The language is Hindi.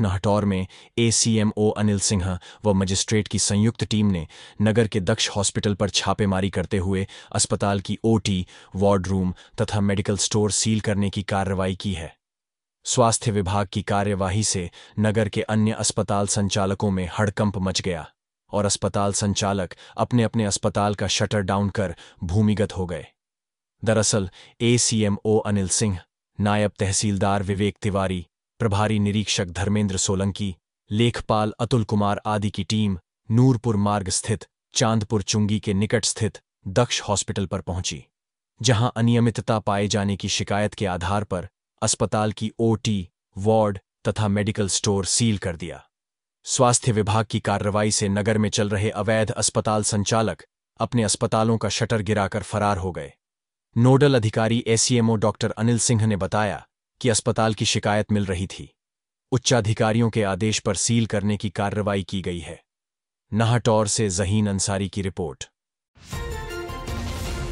नाहटौर में एसीएमओ अनिल सिंह व मजिस्ट्रेट की संयुक्त टीम ने नगर के दक्ष हॉस्पिटल पर छापेमारी करते हुए अस्पताल की ओटी वार्ड रूम तथा मेडिकल स्टोर सील करने की कार्रवाई की है स्वास्थ्य विभाग की कार्यवाही से नगर के अन्य अस्पताल संचालकों में हड़कंप मच गया और अस्पताल संचालक अपने अपने अस्पताल का शटर डाउन कर भूमिगत हो गए दरअसल एसीएमओ अनिल सिंह नायब तहसीलदार विवेक तिवारी प्रभारी निरीक्षक धर्मेंद्र सोलंकी लेखपाल अतुल कुमार आदि की टीम नूरपुर मार्ग स्थित चांदपुर चुंगी के निकट स्थित दक्ष हॉस्पिटल पर पहुंची जहां अनियमितता पाए जाने की शिकायत के आधार पर अस्पताल की ओटी वार्ड तथा मेडिकल स्टोर सील कर दिया स्वास्थ्य विभाग की कार्रवाई से नगर में चल रहे अवैध अस्पताल संचालक अपने अस्पतालों का शटर गिराकर फरार हो गए नोडल अधिकारी एसीएमओ डॉक्टर अनिल सिंह ने बताया कि अस्पताल की शिकायत मिल रही थी उच्चाधिकारियों के आदेश पर सील करने की कार्रवाई की गई है नाहटौर से जहीन अंसारी की रिपोर्ट